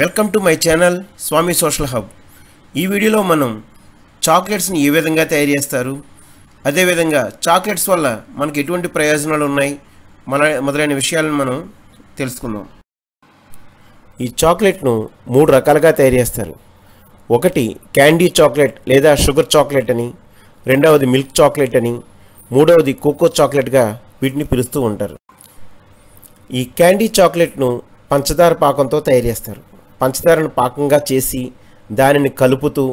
welcome to my channel Swami social hub ఈ వీడియోలో మనం చాక్లెట్స్ని ఏ విధంగా తయారు చేస్తారు అదేవిధంగా చాక్లెట్స్ వల్ల మనకి ఎటువంటి ప్రయోజనాలు ఉన్నాయి మన మొదలైన విషయాలను మనం తెలుసుకుందాం ఈ చాక్లెట్ను మూడు రకాలుగా తయారు చేస్తారు ఒకటి క్యాండీ చాక్లెట్ లేదా షుగర్ చాక్లెట్ అని రెండవది మిల్క్ చాక్లెట్ అని మూడవది కోకో చాక్లెట్గా వీటిని పిలుస్తూ ఉంటారు ఈ క్యాండీ చాక్లెట్ను పంచదార పాకంతో తయారు చేస్తారు పంచదారను పాకంగా చేసి దానిని కలుపుతూ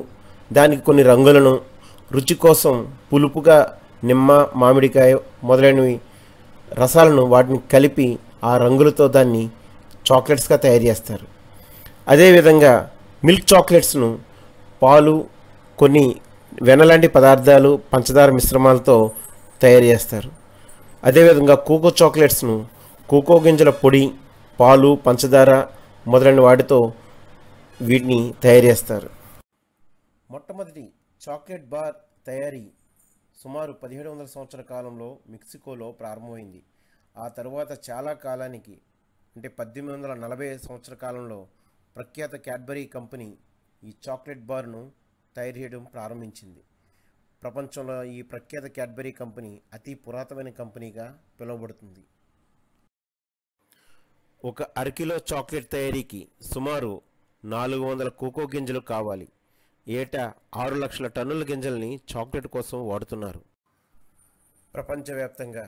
దానికి కొన్ని రంగులను రుచి కోసం పులుపుగా నిమ్మ మామిడికాయ మొదలైనవి రసాలను వాటిని కలిపి ఆ రంగులతో దాన్ని చాక్లెట్స్గా తయారు చేస్తారు అదేవిధంగా మిల్క్ చాక్లెట్స్ను పాలు కొన్ని వెనలాంటి పదార్థాలు పంచదార మిశ్రమాలతో తయారు చేస్తారు అదేవిధంగా కోకో చాక్లెట్స్ను కోకో గింజల పొడి పాలు పంచదార మొదలైన వాటితో వీటిని తయారు చేస్తారు మొట్టమొదటి చాక్లెట్ బార్ తయారీ సుమారు పదిహేడు వందల సంవత్సరాల కాలంలో మెక్సికోలో ప్రారంభమైంది ఆ తరువాత చాలా కాలానికి అంటే పద్దెనిమిది వందల నలభై సంవత్సర కాలంలో ప్రఖ్యాత క్యాడ్బరీ కంపెనీ ఈ చాక్లెట్ బార్ను తయారు చేయడం ప్రారంభించింది ప్రపంచంలో ఈ ప్రఖ్యాత క్యాడ్బరీ కంపెనీ అతి పురాతనమైన కంపెనీగా పిలువబడుతుంది ఒక అరకిలో చాక్లెట్ తయారీకి సుమారు నాలుగు వందల కోకో గింజలు కావాలి ఏటా ఆరు లక్షల టన్నుల గింజల్ని చాక్లెట్ కోసం వాడుతున్నారు ప్రపంచవ్యాప్తంగా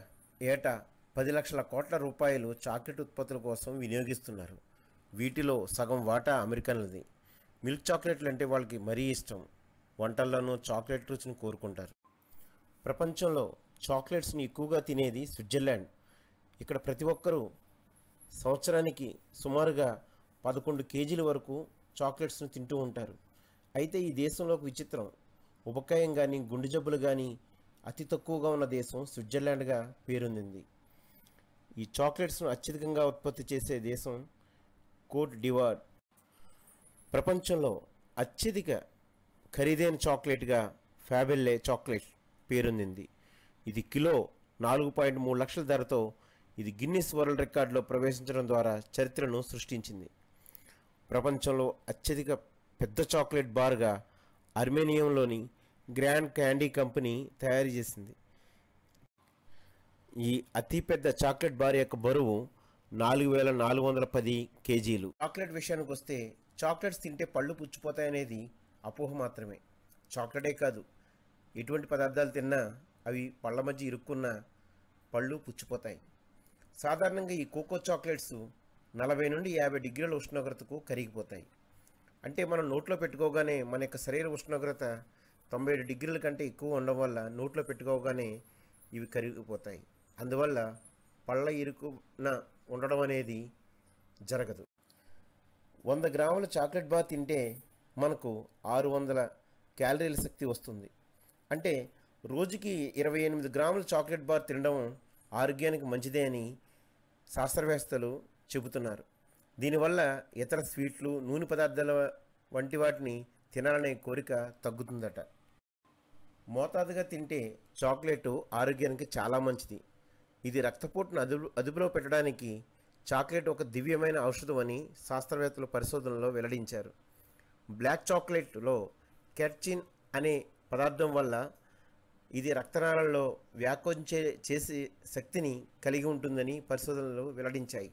ఏటా పది లక్షల కోట్ల రూపాయలు చాక్లెట్ ఉత్పత్తుల కోసం వినియోగిస్తున్నారు వీటిలో సగం వాటా అమెరికన్లది మిల్క్ చాక్లెట్లు అంటే వాళ్ళకి మరీ ఇష్టం వంటల్లోనూ చాక్లెట్ రుచిని కోరుకుంటారు ప్రపంచంలో చాక్లెట్స్ని ఎక్కువగా తినేది స్విట్జర్లాండ్ ఇక్కడ ప్రతి ఒక్కరూ సంవత్సరానికి సుమారుగా పదకొండు కేజీల వరకు చాక్లెట్స్ను తింటూ ఉంటారు అయితే ఈ దేశంలో ఒక విచిత్రం ఉపకాయం కానీ గుండె జబ్బులు కానీ అతి తక్కువగా ఉన్న దేశం స్విట్జర్లాండ్గా పేరొందింది ఈ చాక్లెట్స్ను అత్యధికంగా ఉత్పత్తి చేసే దేశం కోట్ డివార్ ప్రపంచంలో అత్యధిక ఖరీదైన చాక్లెట్గా ఫ్యాబెల్లే చాక్లెట్ పేరొందింది ఇది కిలో నాలుగు పాయింట్ మూడు లక్షల ధరతో ఇది గిన్నిస్ వరల్డ్ రికార్డులో ప్రవేశించడం ద్వారా చరిత్రను సృష్టించింది ప్రపంచంలో అత్యధిక పెద్ద చాక్లెట్ బార్గా అర్మేనియంలోని గ్రాండ్ క్యాండీ కంపెనీ తయారు చేసింది ఈ అతి పెద్ద చాక్లెట్ బార్ యొక్క బరువు నాలుగు వేల నాలుగు వందల పది కేజీలు చాక్లెట్ విషయానికి వస్తే చాక్లెట్స్ తింటే పళ్ళు పుచ్చిపోతాయనేది అపోహ మాత్రమే చాక్లెటే కాదు ఎటువంటి పదార్థాలు తిన్నా అవి పళ్ళ మధ్య ఇరుక్కున్న పళ్ళు పుచ్చిపోతాయి సాధారణంగా ఈ కోకో చాక్లెట్స్ నలభై నుండి యాభై డిగ్రీల ఉష్ణోగ్రతకు కరిగిపోతాయి అంటే మనం నోట్లో పెట్టుకోగానే మన యొక్క శరీర ఉష్ణోగ్రత తొంభై ఏడు డిగ్రీల కంటే ఎక్కువ ఉండడం వల్ల నోట్లో పెట్టుకోగానే ఇవి కరిగిపోతాయి అందువల్ల పళ్ళ ఇరుకున ఉండడం అనేది జరగదు వంద గ్రాముల చాక్లెట్ బార్ తింటే మనకు ఆరు వందల క్యాలరీల శక్తి వస్తుంది అంటే రోజుకి ఇరవై ఎనిమిది గ్రాముల చాక్లెట్ బార్ తినడం ఆరోగ్యానికి మంచిదే అని శాస్త్రవేత్తలు చెబుతున్నారు దీనివల్ల ఇతర స్వీట్లు నూనె పదార్థాల వంటి వాటిని తినాలనే కోరిక తగ్గుతుందట మోతాదుగా తింటే చాక్లెట్ ఆరోగ్యానికి చాలా మంచిది ఇది రక్తపోటును అదుపు అదుపులో పెట్టడానికి చాక్లెట్ ఒక దివ్యమైన ఔషధం అని శాస్త్రవేత్తలు పరిశోధనలో వెల్లడించారు బ్లాక్ చాక్లెట్లో కెర్చిన్ అనే పదార్థం వల్ల ఇది రక్తనాళాల్లో వ్యాకోంచే చేసే శక్తిని కలిగి ఉంటుందని పరిశోధనలు వెల్లడించాయి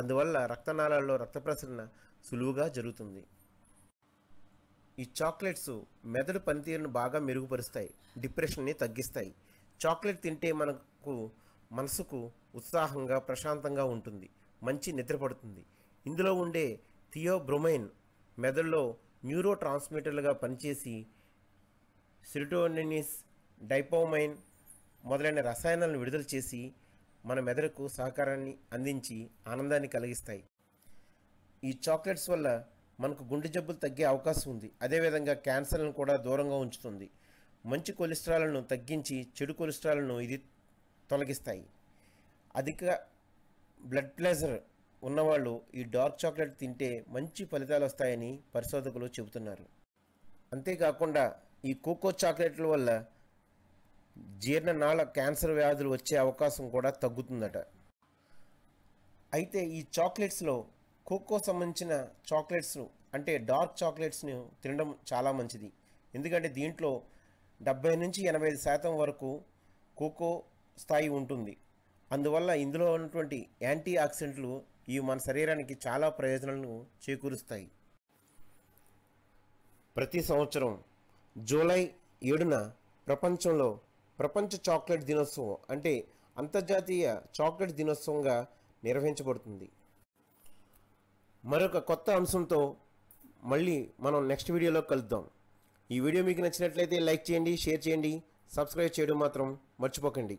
అందువల్ల రక్తనాళాల్లో రక్త ప్రసరణ సులువుగా జరుగుతుంది ఈ చాక్లెట్స్ మెదడు పనితీరును బాగా మెరుగుపరుస్తాయి డిప్రెషన్ని తగ్గిస్తాయి చాక్లెట్ తింటే మనకు మనసుకు ఉత్సాహంగా ప్రశాంతంగా ఉంటుంది మంచి నిద్రపడుతుంది ఇందులో ఉండే థియోబ్రొమైన్ మెదడులో న్యూరో ట్రాన్స్మిటర్లుగా పనిచేసి సిరిటోనిస్ డైపోమైన్ మొదలైన రసాయనాలను విడుదల చేసి మన మెదడుకు సహకారాన్ని అందించి ఆనందాన్ని కలిగిస్తాయి ఈ చాక్లెట్స్ వల్ల మనకు గుండె జబ్బులు తగ్గే అవకాశం ఉంది అదేవిధంగా క్యాన్సర్లను కూడా దూరంగా ఉంచుతుంది మంచి కొలెస్ట్రాల్ను తగ్గించి చెడు కొలెస్ట్రాల్ను ఇది తొలగిస్తాయి అధిక బ్లడ్ ప్రెషర్ ఉన్నవాళ్ళు ఈ డార్క్ చాక్లెట్ తింటే మంచి ఫలితాలు వస్తాయని పరిశోధకులు చెబుతున్నారు అంతేకాకుండా ఈ కోకో చాక్లెట్ల వల్ల జీర్ణనాళ క్యాన్సర్ వ్యాధులు వచ్చే అవకాశం కూడా తగ్గుతుందట అయితే ఈ చాక్లెట్స్లో కోకో సంబంధించిన చాక్లెట్స్ను అంటే డార్క్ చాక్లెట్స్ని తినడం చాలా మంచిది ఎందుకంటే దీంట్లో డెబ్బై నుంచి ఎనభై శాతం వరకు కోకో స్థాయి ఉంటుంది అందువల్ల ఇందులో ఉన్నటువంటి యాంటీ ఆక్సిడెంట్లు ఇవి మన శరీరానికి చాలా ప్రయోజనాలను చేకూరుస్తాయి ప్రతి సంవత్సరం జూలై ఏడున ప్రపంచంలో ప్రపంచ చాక్లెట్ దినోత్సవం అంటే అంతర్జాతీయ చాక్లెట్ దినోత్సవంగా నిర్వహించబడుతుంది మరొక కొత్త అంశంతో మళ్ళీ మనం నెక్స్ట్ వీడియోలో కలుద్దాం ఈ వీడియో మీకు నచ్చినట్లయితే లైక్ చేయండి షేర్ చేయండి సబ్స్క్రైబ్ చేయడం మాత్రం మర్చిపోకండి